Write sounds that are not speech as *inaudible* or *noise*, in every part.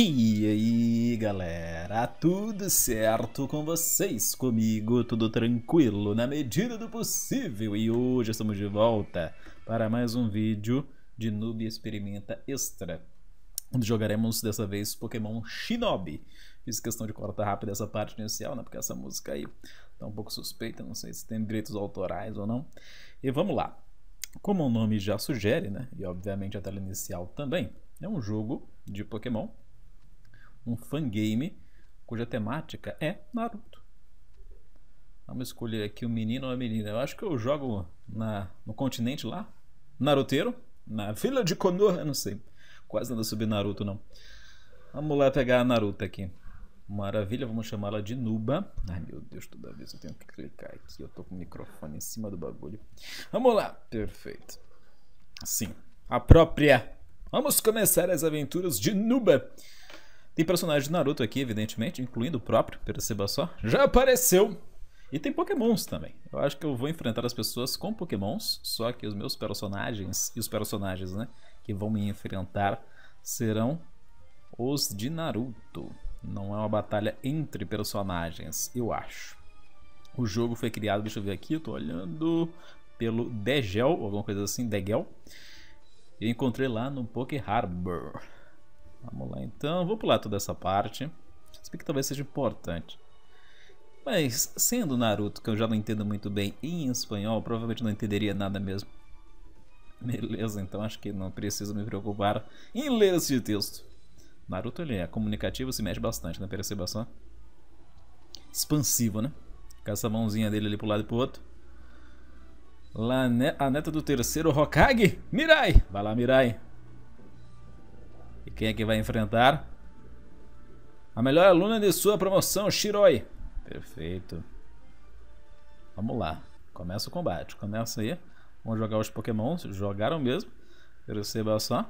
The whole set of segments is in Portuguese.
E aí galera, tudo certo com vocês? Comigo tudo tranquilo na medida do possível e hoje estamos de volta para mais um vídeo de Noob Experimenta Extra onde jogaremos dessa vez Pokémon Shinobi. Fiz questão de cortar rápido essa parte inicial, né? Porque essa música aí tá um pouco suspeita, não sei se tem direitos autorais ou não. E vamos lá. Como o nome já sugere, né? E obviamente a tela inicial também, é um jogo de Pokémon um fangame cuja temática é Naruto. Vamos escolher aqui o menino ou a menina. Eu acho que eu jogo na, no continente lá, Naruteiro, na Vila de Konoha, não sei. Quase nada sobre Naruto, não. Vamos lá pegar a Naruto aqui. Maravilha, vamos chamá-la de Nuba. Ai meu Deus, toda vez eu tenho que clicar aqui. Eu tô com o microfone em cima do bagulho. Vamos lá, perfeito. Sim, a própria. Vamos começar as aventuras de Nuba. Tem personagens de Naruto aqui, evidentemente, incluindo o próprio só Já apareceu! E tem pokémons também. Eu acho que eu vou enfrentar as pessoas com pokémons, só que os meus personagens, e os personagens, né, que vão me enfrentar, serão os de Naruto. Não é uma batalha entre personagens, eu acho. O jogo foi criado, deixa eu ver aqui, eu tô olhando pelo Degel, alguma coisa assim, Degel. Eu encontrei lá no Poké Harbor. Vamos lá então, vou pular toda essa parte. Se bem que talvez seja importante. Mas, sendo Naruto, que eu já não entendo muito bem em espanhol, provavelmente não entenderia nada mesmo. Beleza, então acho que não preciso me preocupar em ler esse texto. Naruto ele é comunicativo, se mexe bastante, né? Perceba só. Expansivo, né? Com essa mãozinha dele ali pro lado e pro outro. Lá, ne a neta do terceiro Hokage, Mirai! Vai lá, Mirai. Quem é que vai enfrentar? A melhor aluna de sua promoção, Shiroi. Perfeito. Vamos lá. Começa o combate. Começa aí. Vamos jogar os pokémons. Jogaram mesmo. Perceba só.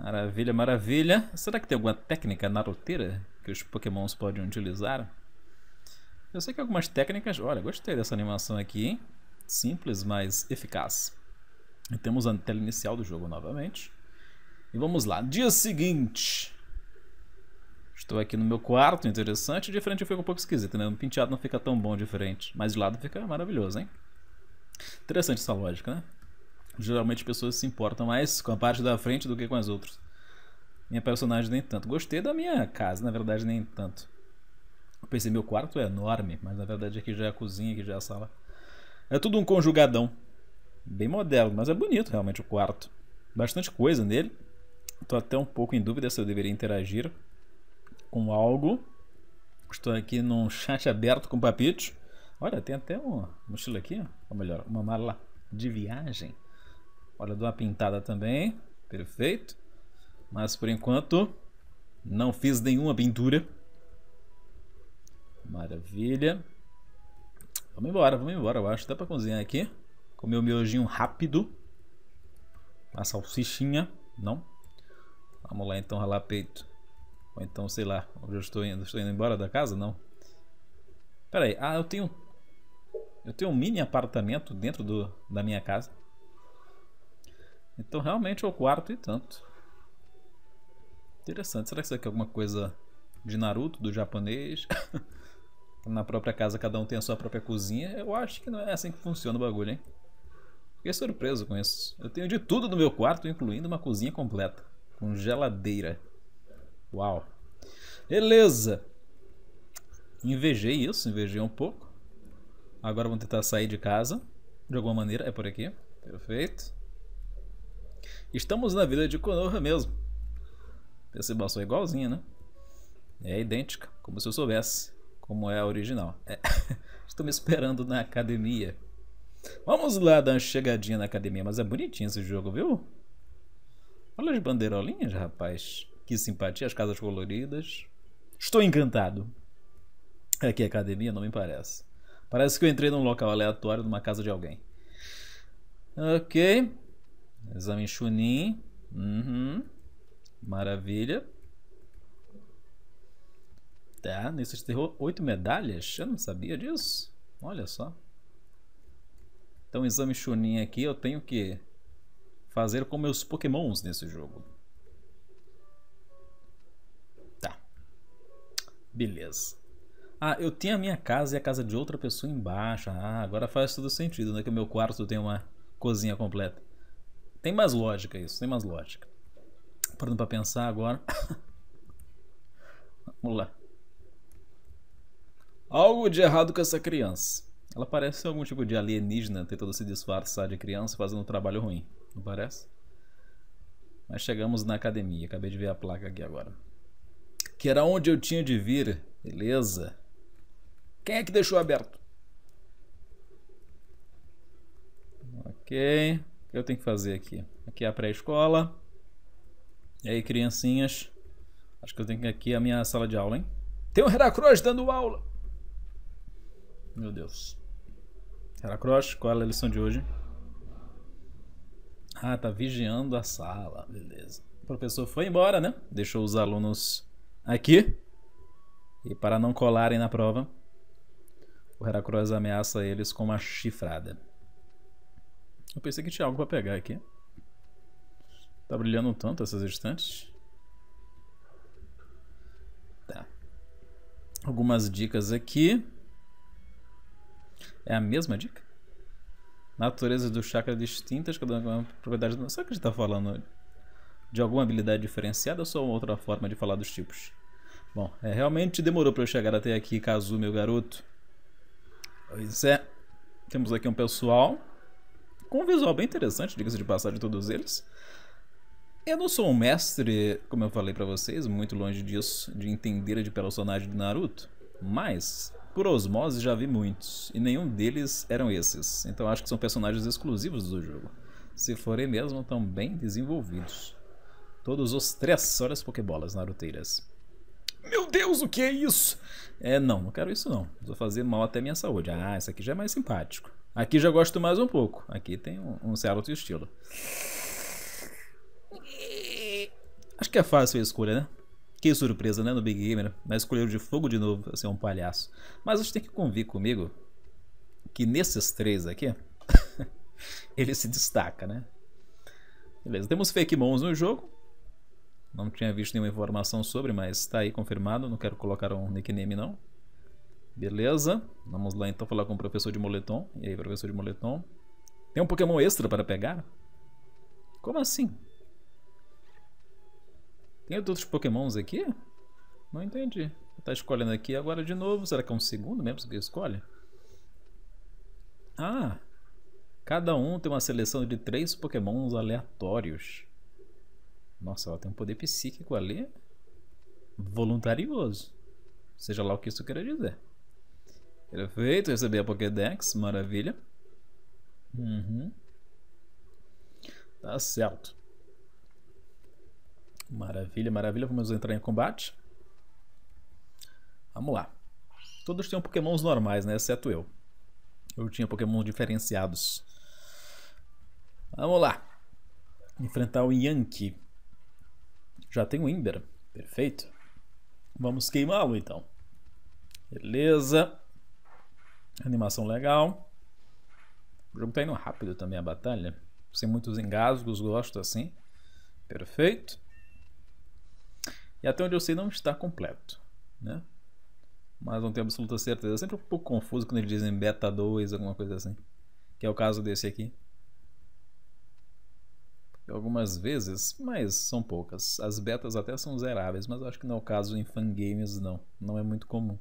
Maravilha, maravilha. Será que tem alguma técnica naroteira que os pokémons podem utilizar? Eu sei que algumas técnicas... Olha, gostei dessa animação aqui, hein? Simples, mas eficaz. E temos a tela inicial do jogo novamente. E vamos lá. Dia seguinte. Estou aqui no meu quarto, interessante. De frente fica um pouco esquisito, né? O penteado não fica tão bom de frente. Mas de lado fica maravilhoso, hein? Interessante essa lógica, né? Geralmente pessoas se importam mais com a parte da frente do que com as outras. Minha personagem nem tanto. Gostei da minha casa, na verdade, nem tanto. Eu pensei, meu quarto é enorme, mas na verdade aqui já é a cozinha, aqui já é a sala. É tudo um conjugadão. Bem moderno, mas é bonito realmente o quarto. Bastante coisa nele. Tô até um pouco em dúvida se eu deveria interagir com algo. Estou aqui num chat aberto com papitos. Olha, tem até uma mochila aqui, ou melhor, uma mala de viagem. Olha, dou uma pintada também. Perfeito. Mas por enquanto, não fiz nenhuma pintura. Maravilha. Vamos embora, vamos embora. Eu acho que dá pra cozinhar aqui. Comer o miojinho rápido. Uma salsichinha. Não, Vamos lá então ralar peito. Ou então, sei lá, onde eu estou indo? Estou indo embora da casa? Não. Pera aí, ah, eu tenho. Eu tenho um mini apartamento dentro do, da minha casa. Então realmente é o quarto e tanto. Interessante, será que isso aqui é alguma coisa de Naruto, do japonês? *laughs* Na própria casa cada um tem a sua própria cozinha. Eu acho que não é assim que funciona o bagulho, hein? Fiquei surpreso com isso. Eu tenho de tudo no meu quarto, incluindo uma cozinha completa. Congeladeira. Uau. Beleza. Invejei isso, invejei um pouco. Agora vamos tentar sair de casa. De alguma maneira, é por aqui. Perfeito. Estamos na vila de Konoha mesmo. Percebação é igualzinha, né? É idêntica, como se eu soubesse como é a original. É. *laughs* Estou me esperando na academia. Vamos lá dar uma chegadinha na academia, mas é bonitinho esse jogo, viu? Olha as bandeirolinhas, rapaz. Que simpatia, as casas coloridas. Estou encantado. Aqui é academia, não me parece. Parece que eu entrei num local aleatório numa casa de alguém. Ok. Exame Chunin. Uhum. Maravilha. Tá, Nesse enterrou oito medalhas? Eu não sabia disso. Olha só. Então, exame Chunin aqui, eu tenho que fazer com meus pokémons nesse jogo. Tá. Beleza. Ah, eu tenho a minha casa e a casa de outra pessoa embaixo. Ah, agora faz tudo sentido, né? Que o meu quarto tem uma cozinha completa. Tem mais lógica isso, tem mais lógica. Parando pra pensar agora. *coughs* Vamos lá. Algo de errado com essa criança. Ela parece algum tipo de alienígena tentando se disfarçar de criança fazendo um trabalho ruim não parece? Mas chegamos na academia, acabei de ver a placa aqui agora. Que era onde eu tinha de vir, beleza? Quem é que deixou aberto? Ok, o que eu tenho que fazer aqui? Aqui é a pré-escola. E aí, criancinhas? Acho que eu tenho aqui a minha sala de aula, hein? Tem o Heracross dando aula! Meu Deus. Heracross, qual é a lição de hoje? Ah, tá vigiando a sala, beleza. O professor foi embora, né? Deixou os alunos aqui. E para não colarem na prova, o Heracross ameaça eles com uma chifrada. Eu pensei que tinha algo para pegar aqui. Tá brilhando tanto essas estantes. Tá. Algumas dicas aqui. É a mesma dica? naturezas do chakra distintas, cada uma propriedade. Será que a gente está falando de alguma habilidade diferenciada ou só uma outra forma de falar dos tipos? Bom, é, realmente demorou para eu chegar até aqui, Kazu, meu garoto. Pois é. Temos aqui um pessoal com um visual bem interessante, diga-se de passagem, todos eles. Eu não sou um mestre, como eu falei para vocês, muito longe disso, de entender a de personagem do Naruto, mas por osmose já vi muitos, e nenhum deles eram esses, então acho que são personagens exclusivos do jogo. Se forem mesmo, estão bem desenvolvidos. Todos os três, olha as pokebolas naruteiras. Meu Deus, o que é isso? É, não, não quero isso não. Vou fazer mal até minha saúde. Ah, esse aqui já é mais simpático. Aqui já gosto mais um pouco. Aqui tem um, um certo estilo. Acho que é fácil a escolha, né? Que surpresa, né, no Big Gamer? Mas escolheram de fogo de novo, assim, um palhaço. Mas você tem que convir comigo que nesses três aqui, *laughs* ele se destaca, né? Beleza, temos fake mons no jogo. Não tinha visto nenhuma informação sobre, mas está aí confirmado. Não quero colocar um nickname, não. Beleza, vamos lá então falar com o professor de moletom. E aí, professor de moletom? Tem um Pokémon extra para pegar? Como assim? Tem outros pokémons aqui? Não entendi. Tá escolhendo aqui agora de novo. Será que é um segundo mesmo que escolhe? Ah! Cada um tem uma seleção de três pokémons aleatórios. Nossa, ela tem um poder psíquico ali. Voluntarioso. Seja lá o que isso queira dizer. Perfeito, recebi a Pokédex. Maravilha. Uhum. Tá certo. Maravilha, maravilha. Vamos entrar em combate. Vamos lá. Todos tinham pokémons normais, né? Exceto eu. Eu tinha pokémons diferenciados. Vamos lá. Enfrentar o Yankee. Já tem o Ember. Perfeito. Vamos queimá-lo então. Beleza. Animação legal. O jogo tá indo rápido também a batalha. Sem muitos engasgos, gosto assim. Perfeito. E até onde eu sei, não está completo. Né? Mas não tenho absoluta certeza. É sempre um pouco confuso quando eles dizem beta 2, alguma coisa assim. Que é o caso desse aqui. Algumas vezes, mas são poucas. As betas até são zeráveis, mas acho que não é o caso em fangames, não. Não é muito comum.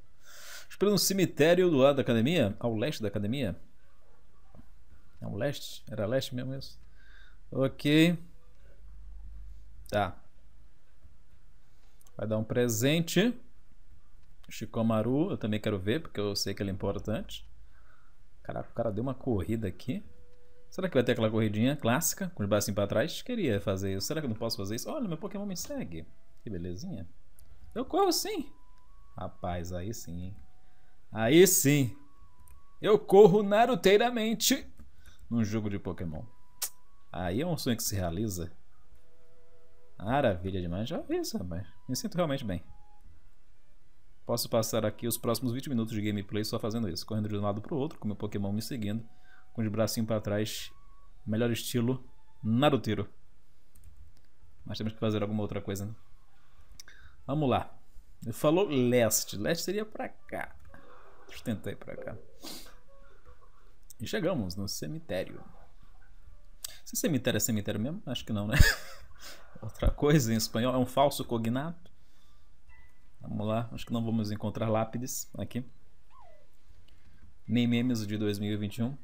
Espera um cemitério do lado da academia, ao leste da academia. Ao é leste? Era leste mesmo isso? Ok. Tá, Vai dar um presente. Shikomaru, eu também quero ver, porque eu sei que ele é importante. Caraca, o cara deu uma corrida aqui. Será que vai ter aquela corridinha clássica, com os bracinhos para trás? Queria fazer isso. Será que eu não posso fazer isso? Olha, meu Pokémon me segue. Que belezinha. Eu corro sim. Rapaz, aí sim, Aí sim. Eu corro naruteiramente num jogo de Pokémon. Aí é um sonho que se realiza. Maravilha demais. Já vi isso, rapaz. Me sinto realmente bem. Posso passar aqui os próximos 20 minutos de gameplay só fazendo isso. Correndo de um lado pro outro, com meu Pokémon me seguindo. Com os bracinhos para trás. Melhor estilo, Naruto. Mas temos que fazer alguma outra coisa, né? Vamos lá. Ele falou leste. Leste seria pra cá. Deixa eu tentar ir pra cá. E chegamos no cemitério. Se cemitério é cemitério mesmo? Acho que não, né? *laughs* Outra coisa em espanhol é um falso cognato. Vamos lá, acho que não vamos encontrar lápides aqui. Nem memes de 2021.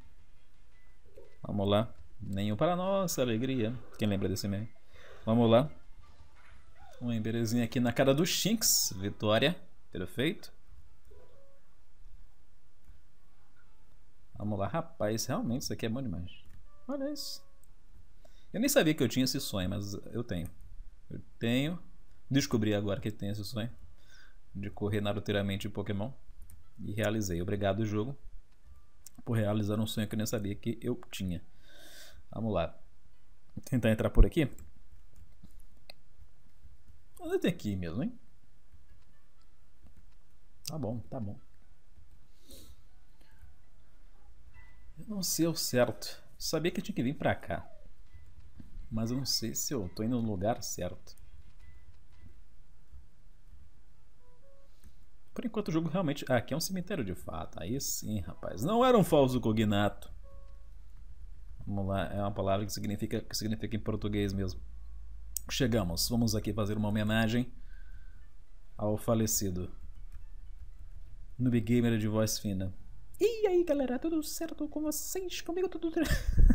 Vamos lá. Nenhum para nossa alegria. Quem lembra desse meme? Vamos lá. Um emberezinho aqui na cara do Shinx. Vitória. Perfeito. Vamos lá, rapaz. Realmente isso aqui é bom demais. Olha isso. Eu nem sabia que eu tinha esse sonho, mas eu tenho. Eu tenho. Descobri agora que tem esse sonho de correr naruteiramente em Pokémon. E realizei. Obrigado, jogo, por realizar um sonho que eu nem sabia que eu tinha. Vamos lá. Vou tentar entrar por aqui. Onde tem aqui mesmo, hein? Tá bom, tá bom. Eu não sei ao certo. Sabia que eu tinha que vir pra cá mas eu não sei se eu tô indo no lugar certo. Por enquanto o jogo realmente... Ah, aqui é um cemitério de fato. Aí sim, rapaz. Não era um falso cognato. Vamos lá, é uma palavra que significa, que significa em português mesmo. Chegamos. Vamos aqui fazer uma homenagem ao falecido. Noob Gamer de voz fina. E aí, galera, tudo certo com vocês? Comigo tudo *laughs*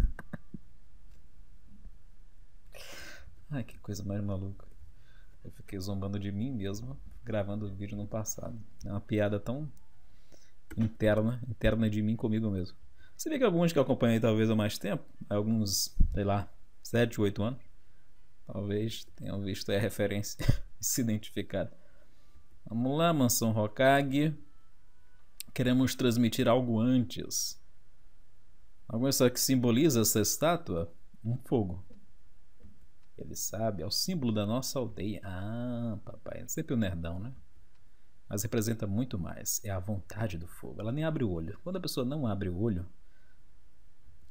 Ai, que coisa mais maluca. Eu fiquei zombando de mim mesmo, gravando o vídeo no passado. É uma piada tão interna, interna de mim comigo mesmo. você vê que alguns que eu acompanhei talvez há mais tempo, alguns, sei lá, 7, 8 anos, talvez tenham visto a referência *laughs* e se identificado. Vamos lá, Mansão Hokage. Queremos transmitir algo antes. Algo coisa que simboliza essa estátua? Um fogo. Ele sabe, é o símbolo da nossa aldeia. Ah, papai, é sempre o um nerdão, né? Mas representa muito mais. É a vontade do fogo. Ela nem abre o olho. Quando a pessoa não abre o olho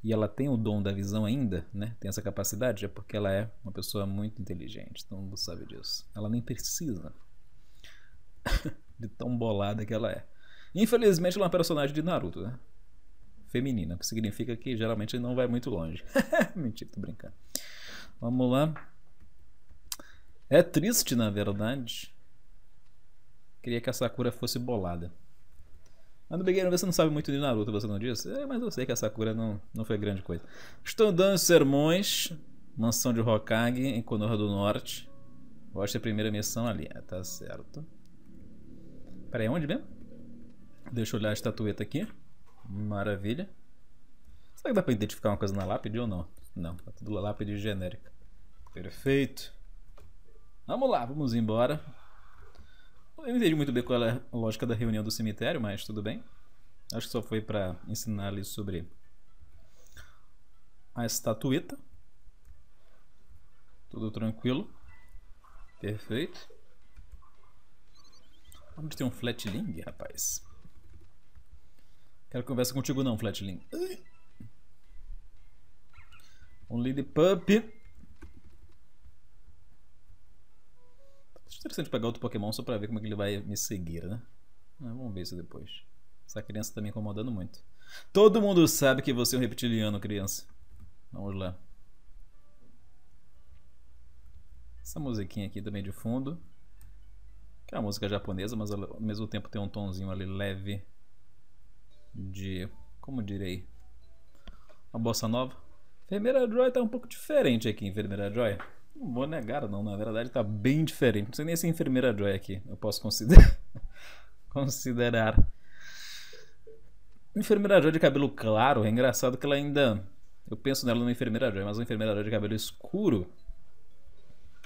e ela tem o dom da visão ainda, né? Tem essa capacidade, é porque ela é uma pessoa muito inteligente. Todo mundo sabe disso. Ela nem precisa *laughs* de tão bolada que ela é. Infelizmente, ela é uma personagem de Naruto, né? Feminina, o que significa que geralmente não vai muito longe. *laughs* Mentira, tô brincando. Vamos lá. É triste, na verdade. Queria que a Sakura fosse bolada. Mas no Beginner você não sabe muito de Naruto, você não disse? É, mas eu sei que a Sakura não, não foi grande coisa. Estou dando sermões. Mansão de Hokage em Konoha do Norte. Eu acho que a primeira missão ali. É, tá certo. Peraí, onde mesmo? Deixa eu olhar a estatueta aqui. Maravilha. Será que dá pra identificar uma coisa na lápide ou não? Não, tá tudo lápide genérica. Perfeito. Vamos lá, vamos embora. Eu não entendi muito bem qual é a lógica da reunião do cemitério, mas tudo bem. Acho que só foi para ensinar ali sobre a estatueta. Tudo tranquilo. Perfeito. Vamos ter um Flatling, rapaz? Quero conversa contigo não, Flatling. Ai. Um lead Pup. Acho interessante pegar outro Pokémon só pra ver como é que ele vai me seguir, né? Ah, vamos ver isso depois. Essa criança tá me incomodando muito. Todo mundo sabe que você é um reptiliano, criança. Vamos lá. Essa musiquinha aqui também de fundo. Que é uma música japonesa, mas ao mesmo tempo tem um tonzinho ali leve de. Como direi? Uma bossa nova. Vermelha Joy tá um pouco diferente aqui, Enfermeira Joy. Não vou negar, não. Na verdade, tá bem diferente. Não sei nem se é enfermeira Joy aqui. Eu posso *laughs* considerar. considerar. Enfermeira Joy de cabelo claro. É engraçado que ela ainda. Eu penso nela no enfermeira Joy, mas uma enfermeira Joy de cabelo escuro.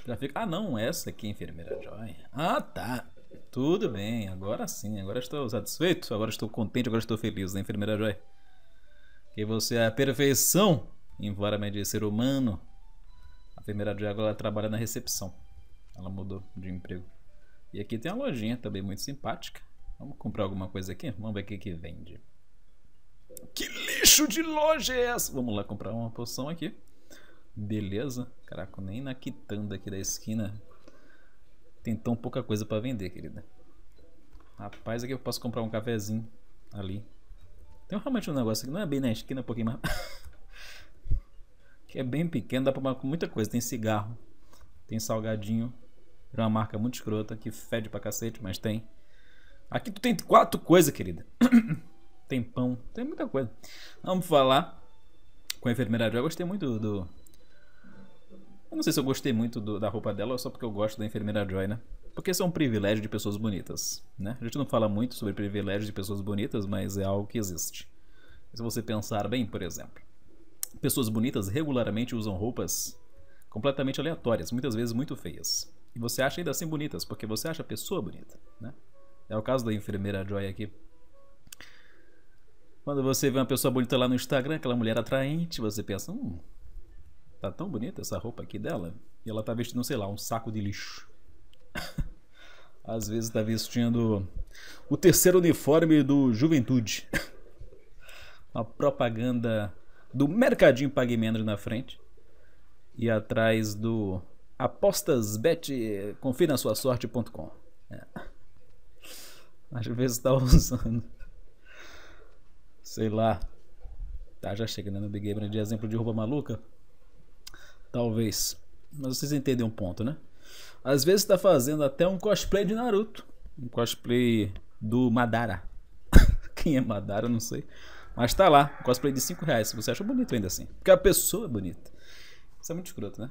Já fica. Ah, não, essa aqui é enfermeira Joy. Ah, tá. Tudo bem, agora sim, agora estou satisfeito, agora estou contente, agora estou feliz, né, enfermeira Joy? Que você é a perfeição environment de ser humano. A enfermeira água ela trabalha na recepção. Ela mudou de emprego. E aqui tem uma lojinha também muito simpática. Vamos comprar alguma coisa aqui? Vamos ver o que, que vende. Que lixo de loja é essa? Vamos lá comprar uma poção aqui. Beleza. Caraca, nem na quitanda aqui da esquina tem tão pouca coisa para vender, querida. Rapaz, aqui eu posso comprar um cafezinho ali. Tem realmente um negócio que não é bem na esquina, um pouquinho mais... *laughs* que é bem pequeno, dá para comer muita coisa. Tem cigarro, tem salgadinho, é uma marca muito escrota, que fede pra cacete, mas tem. Aqui tu tem quatro coisas, querida. *coughs* tem pão, tem muita coisa. Vamos falar com a enfermeira Eu gostei muito do. Eu não sei se eu gostei muito do, da roupa dela ou só porque eu gosto da enfermeira Joy, né? Porque isso é um privilégio de pessoas bonitas, né? A gente não fala muito sobre privilégios de pessoas bonitas, mas é algo que existe. Se você pensar bem, por exemplo, Pessoas bonitas regularmente usam roupas completamente aleatórias, muitas vezes muito feias. E você acha ainda assim bonitas, porque você acha a pessoa bonita, né? É o caso da enfermeira Joy aqui. Quando você vê uma pessoa bonita lá no Instagram, aquela mulher atraente, você pensa, hum, tá tão bonita essa roupa aqui dela. E ela tá vestindo, sei lá, um saco de lixo. *laughs* Às vezes tá vestindo o terceiro uniforme do Juventude. *laughs* Uma propaganda do Mercadinho Pague Menos na frente e atrás do apostasbet confira sua sorte.com. É. Às vezes tá usando sei lá. Tá já chegando né, no Big Game de exemplo de roupa maluca. Talvez. Mas vocês entendem um ponto, né? Às vezes tá fazendo até um cosplay de Naruto, um cosplay do Madara. *laughs* Quem é Madara, não sei. Mas tá lá, cosplay de 5 reais. Se você acha bonito ainda assim. Porque a pessoa é bonita. Isso é muito escroto, né?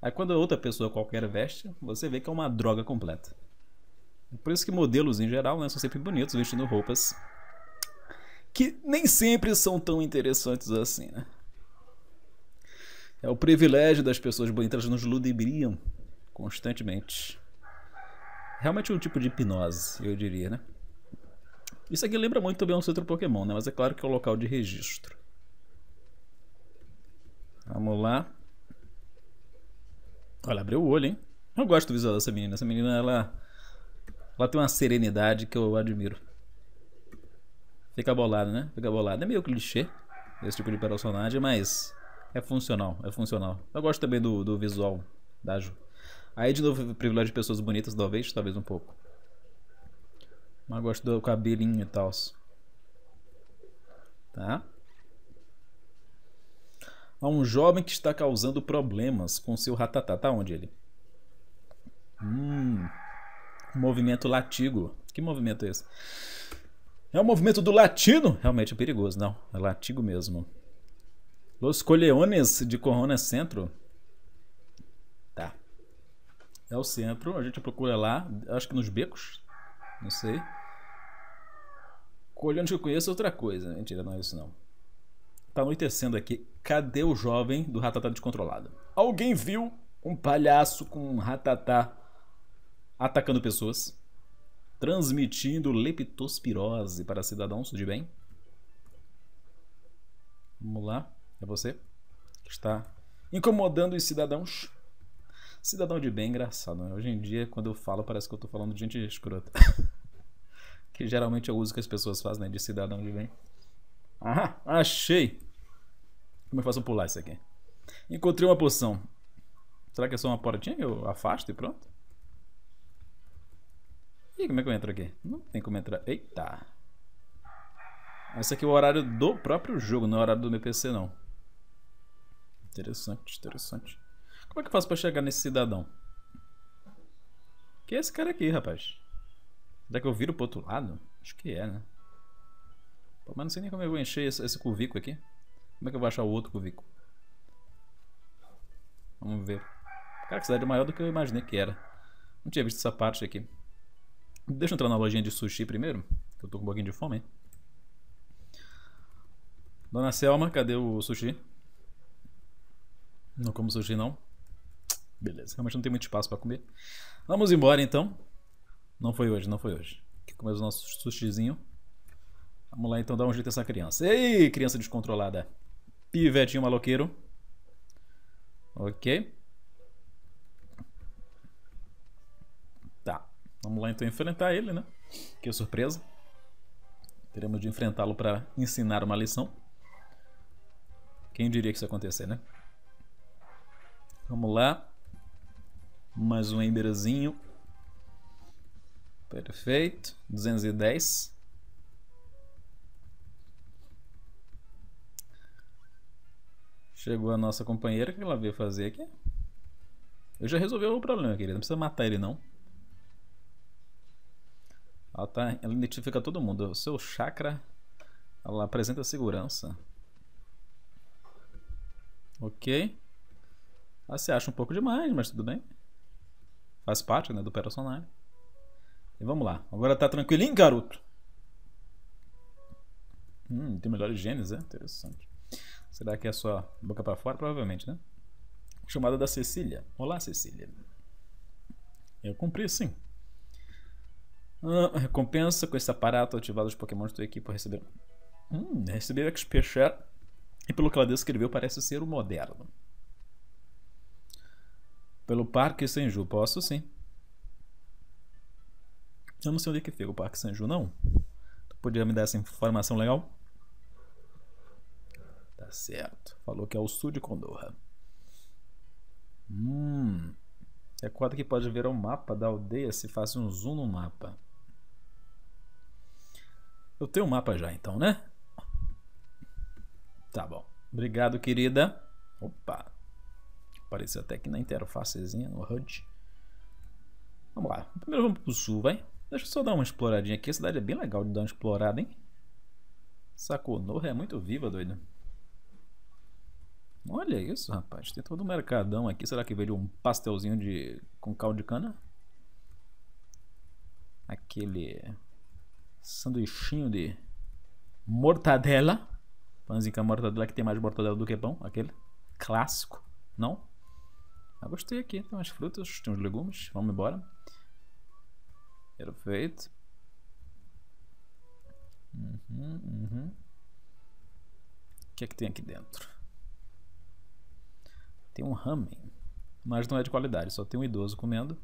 Aí quando outra pessoa qualquer veste, você vê que é uma droga completa. Por isso que modelos em geral né, são sempre bonitos vestindo roupas que nem sempre são tão interessantes assim, né? É o privilégio das pessoas bonitas, elas nos ludibriam constantemente. Realmente um tipo de hipnose, eu diria, né? Isso aqui lembra muito também um outro Pokémon, né? Mas é claro que é o local de registro. Vamos lá. Olha, abriu o olho, hein? Eu gosto do visual dessa menina. Essa menina, ela, ela tem uma serenidade que eu admiro. Fica bolado, né? Fica bolado. É meio clichê esse tipo de personagem, mas é funcional, é funcional. Eu gosto também do, do visual da Ju. Aí, de novo, privilégio de pessoas bonitas, talvez, talvez um pouco. Mas gosto do cabelinho e tal. Tá? Há um jovem que está causando problemas com seu ratatá. Tá onde ele? Hum. Movimento latigo. Que movimento é esse? É o movimento do latino? Realmente é perigoso, não. É latigo mesmo. Los Coleones de Corona é Centro. Tá. É o centro. A gente procura lá. Acho que nos becos. Não sei. Colhendo que eu conheço é outra coisa. Mentira, não é isso não. Tá anoitecendo aqui. Cadê o jovem do Ratatá descontrolado? Alguém viu um palhaço com um ratatá atacando pessoas? Transmitindo leptospirose para cidadãos de bem? Vamos lá. É você que está incomodando os cidadãos. Cidadão de bem, engraçado. Né? Hoje em dia, quando eu falo, parece que eu estou falando de gente escrota. *laughs* Que geralmente o uso que as pessoas fazem, né? De cidadão de bem. Ah, achei! Como é eu faço pular isso aqui? Encontrei uma poção. Será que é só uma portinha que eu afasto e pronto? E como é que eu entro aqui? Não tem como entrar. Eita! Esse aqui é o horário do próprio jogo, não é o horário do meu PC não. Interessante, interessante. Como é que eu faço pra chegar nesse cidadão? Que é esse cara aqui, rapaz? Será que eu viro pro outro lado? Acho que é, né? Pô, mas não sei nem como eu vou encher esse, esse cuvico aqui. Como é que eu vou achar o outro cuvico? Vamos ver. Cara, que cidade é maior do que eu imaginei que era. Não tinha visto essa parte aqui. Deixa eu entrar na lojinha de sushi primeiro, que eu tô com um pouquinho de fome. Hein? Dona Selma, cadê o sushi? Não como sushi não. Beleza, realmente não tem muito espaço para comer. Vamos embora então. Não foi hoje, não foi hoje. Que comer o nosso sushizinho. Vamos lá então dar um jeito nessa criança. Ei, criança descontrolada. Pivetinho maloqueiro. Ok. Tá. Vamos lá então enfrentar ele, né? Que surpresa. Teremos de enfrentá-lo para ensinar uma lição. Quem diria que isso ia acontecer, né? Vamos lá. Mais um emberzinho. Perfeito. 210. Chegou a nossa companheira. O que ela veio fazer aqui? Eu já resolvi o problema, querida. Não precisa matar ele, não. Ela, tá, ela identifica todo mundo. O seu chakra, ela apresenta segurança. Ok. Ela se acha um pouco demais, mas tudo bem. Faz parte né, do personagem. E vamos lá. Agora tá tranquilinho, garoto? Hum, tem melhores genes, é? Né? Interessante. Será que é só boca para fora? Provavelmente, né? Chamada da Cecília. Olá, Cecília. Eu cumpri, sim. Ah, recompensa com esse aparato ativado dos Pokémon da tua equipe receber. Hum, receber XP Share. E pelo que ela descreveu, parece ser o moderno. Pelo parque sem Ju, posso sim. Eu não sei onde é que fica o Parque Sanju, não. Tu podia me dar essa informação legal? Tá certo. Falou que é o sul de Condorra. Hum. É que pode ver o mapa da aldeia se faz um zoom no mapa. Eu tenho um mapa já então, né? Tá bom. Obrigado, querida. Opa. Apareceu até aqui na interfacezinha, no HUD. Vamos lá. Primeiro vamos pro sul, vai. Deixa eu só dar uma exploradinha aqui. A cidade é bem legal de dar uma explorada, hein? Saconorra é muito viva, doido. Olha isso, rapaz. Tem todo um mercadão aqui. Será que veio um pastelzinho de com caldo de cana? Aquele sanduichinho de mortadela. Pãozinho com mortadela, que tem mais mortadela do que pão. Aquele clássico, não? Eu gostei aqui. Tem umas frutas, tem uns legumes. Vamos embora. Perfeito. Uhum, uhum. O que é que tem aqui dentro? Tem um ramen, mas não é de qualidade, só tem um idoso comendo.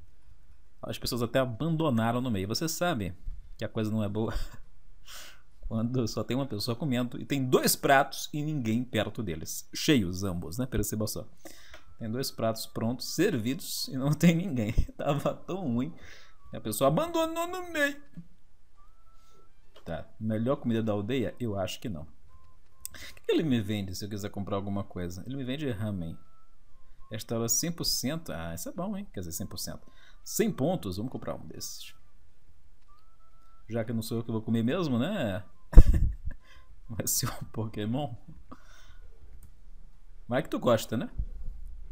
As pessoas até abandonaram no meio. Você sabe que a coisa não é boa *laughs* quando só tem uma pessoa comendo e tem dois pratos e ninguém perto deles. Cheios ambos, né? Perceba só. Tem dois pratos prontos, servidos e não tem ninguém. *laughs* Tava tão ruim a pessoa abandonou no meio. Tá. Melhor comida da aldeia? Eu acho que não. O que ele me vende se eu quiser comprar alguma coisa? Ele me vende ramen. Esta hora 100%. Ah, isso é bom, hein? Quer dizer, 100%. 100 pontos. Vamos comprar um desses. Já que não sou eu que vou comer mesmo, né? *laughs* Vai ser um Pokémon. Vai é que tu gosta, né?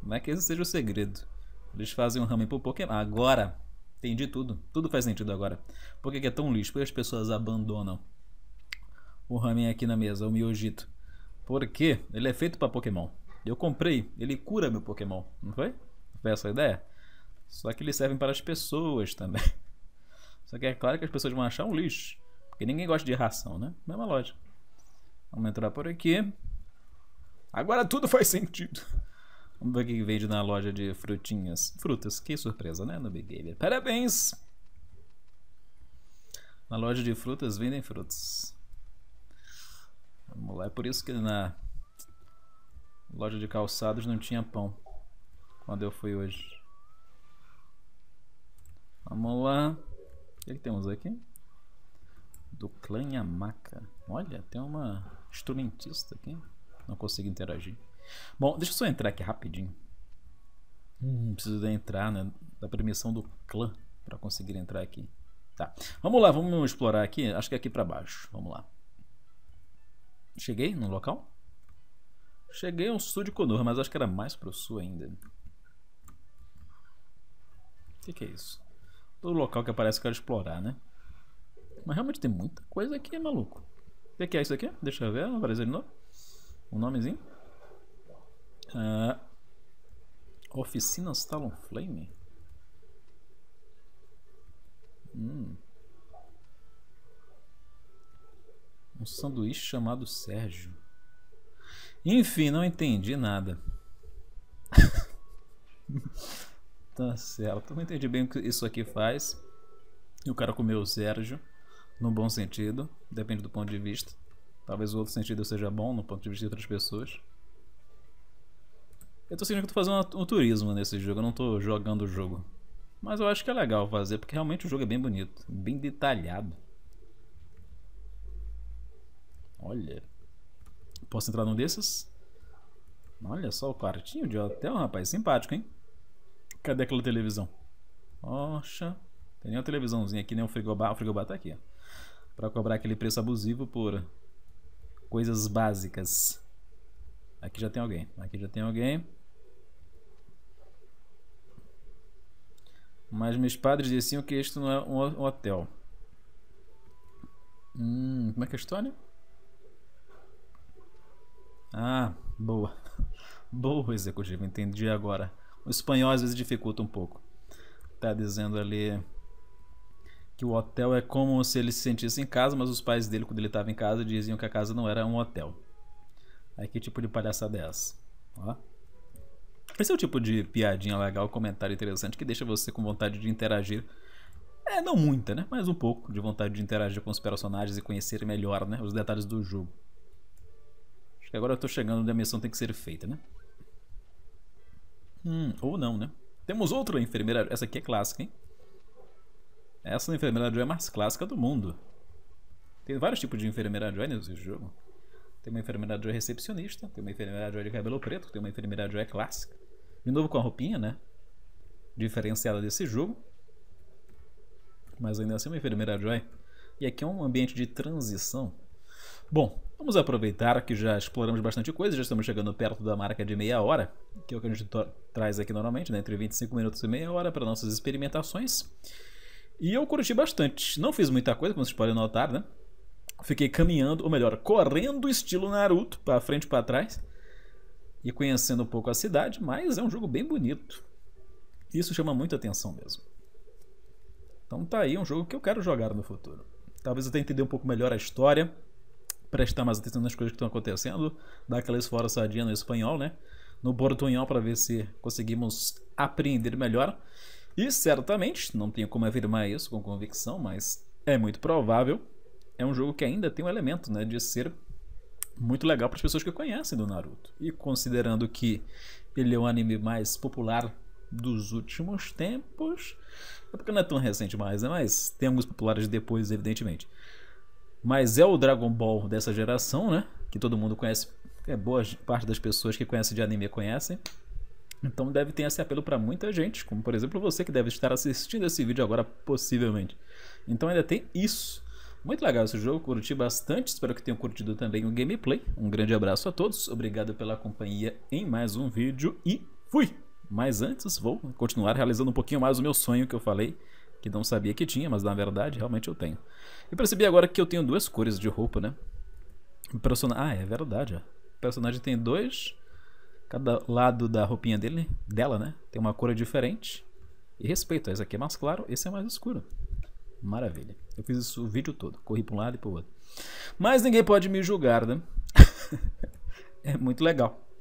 Não é que esse seja o segredo. Eles fazem um ramen pro Pokémon. Agora, Entendi tudo. Tudo faz sentido agora. Por que, que é tão lixo? Por que as pessoas abandonam o ramen aqui na mesa, o miojito? Porque ele é feito para Pokémon. Eu comprei, ele cura meu Pokémon, não foi? Foi essa a ideia? Só que eles servem para as pessoas também. *laughs* Só que é claro que as pessoas vão achar um lixo. Porque ninguém gosta de ração, né? Mesma lógica. Vamos entrar por aqui. Agora tudo faz sentido. Bug vende na loja de frutinhas. Frutas, que surpresa, né? No Big Gamer. Parabéns! Na loja de frutas vendem frutas. Vamos lá, é por isso que na loja de calçados não tinha pão. Quando eu fui hoje. Vamos lá. O que, é que temos aqui? Do clã Yamaka. Olha, tem uma instrumentista aqui. Não consigo interagir. Bom, deixa eu só entrar aqui rapidinho. Hum, preciso entrar, né? Da permissão do clã para conseguir entrar aqui. Tá. Vamos lá, vamos explorar aqui. Acho que é aqui para baixo. Vamos lá. Cheguei no local? Cheguei ao sul de Konoha, mas acho que era mais pro sul ainda. O que, que é isso? Todo local que aparece eu quero explorar, né? Mas realmente tem muita coisa aqui, maluco. O que, que é isso aqui? Deixa eu ver, apareceu de novo. Um nomezinho. Uh, oficinas Talonflame? Hum. Um sanduíche chamado Sérgio. Enfim, não entendi nada. *laughs* tá certo. Não entendi bem o que isso aqui faz. E o cara comeu o Sérgio. No bom sentido. Depende do ponto de vista. Talvez o outro sentido seja bom, no ponto de vista de outras pessoas. Eu tô sentindo que eu tô fazendo um turismo nesse jogo, eu não tô jogando o jogo. Mas eu acho que é legal fazer, porque realmente o jogo é bem bonito, bem detalhado. Olha. Posso entrar num desses? Olha só o quartinho de hotel, rapaz. Simpático, hein? Cadê aquela televisão? Oxa. Tem uma televisãozinha aqui, nem um frigobar. O frigobar tá aqui, ó. Pra cobrar aquele preço abusivo por coisas básicas. Aqui já tem alguém. Aqui já tem alguém. Mas meus padres diziam que isto não é um hotel. Hum, como é que é a história? Ah, boa. *laughs* Boa, executivo, entendi agora. O espanhol às vezes dificulta um pouco. Tá dizendo ali que o hotel é como se ele se sentisse em casa, mas os pais dele, quando ele estava em casa, diziam que a casa não era um hotel. Aí que tipo de palhaçada é essa? Ó. Esse é o tipo de piadinha legal, comentário interessante que deixa você com vontade de interagir. É, não muita, né? Mas um pouco de vontade de interagir com os personagens e conhecer melhor né? os detalhes do jogo. Acho que agora eu tô chegando onde a missão tem que ser feita, né? Hum, ou não, né? Temos outra enfermeira. Essa aqui é clássica, hein? Essa enfermeira Joy é a mais clássica do mundo. Tem vários tipos de enfermeira Joy nesse jogo. Tem uma enfermeira Joy recepcionista, tem uma enfermeira Joy de cabelo preto, tem uma enfermeira Joy clássica. De novo com a roupinha, né? Diferenciada desse jogo. Mas ainda assim é uma enfermeira Joy. E aqui é um ambiente de transição. Bom, vamos aproveitar que já exploramos bastante coisa, já estamos chegando perto da marca de meia hora, que é o que a gente traz aqui normalmente, né? entre 25 minutos e meia hora para nossas experimentações. E eu curti bastante. Não fiz muita coisa, como vocês podem notar, né? Fiquei caminhando, ou melhor, correndo estilo Naruto, para frente e para trás e conhecendo um pouco a cidade, mas é um jogo bem bonito. Isso chama muita atenção mesmo. Então tá aí um jogo que eu quero jogar no futuro. Talvez até entender um pouco melhor a história, prestar mais atenção nas coisas que estão acontecendo, dar aquela esforçadinha no espanhol, né? No portunhol para ver se conseguimos aprender melhor. E certamente, não tenho como afirmar isso com convicção, mas é muito provável, é um jogo que ainda tem um elemento né, de ser muito legal para as pessoas que conhecem do Naruto. E considerando que ele é o anime mais popular dos últimos tempos, é porque não é tão recente mais, né? Mas tem alguns populares depois, evidentemente. Mas é o Dragon Ball dessa geração, né? Que todo mundo conhece, é boa parte das pessoas que conhecem de anime conhecem. Então deve ter esse apelo para muita gente, como por exemplo você que deve estar assistindo esse vídeo agora, possivelmente. Então ainda tem isso muito legal esse jogo, curti bastante. Espero que tenham curtido também o gameplay. Um grande abraço a todos, obrigado pela companhia em mais um vídeo e fui! Mas antes, vou continuar realizando um pouquinho mais o meu sonho que eu falei, que não sabia que tinha, mas na verdade realmente eu tenho. Eu percebi agora que eu tenho duas cores de roupa, né? person... Ah, é verdade, ó. O personagem tem dois. Cada lado da roupinha dele, dela, né? Tem uma cor diferente. E respeito, esse aqui é mais claro, esse é mais escuro. Maravilha. Eu fiz isso o vídeo todo, corri para um lado e para o outro. Mas ninguém pode me julgar, né? *laughs* é muito legal.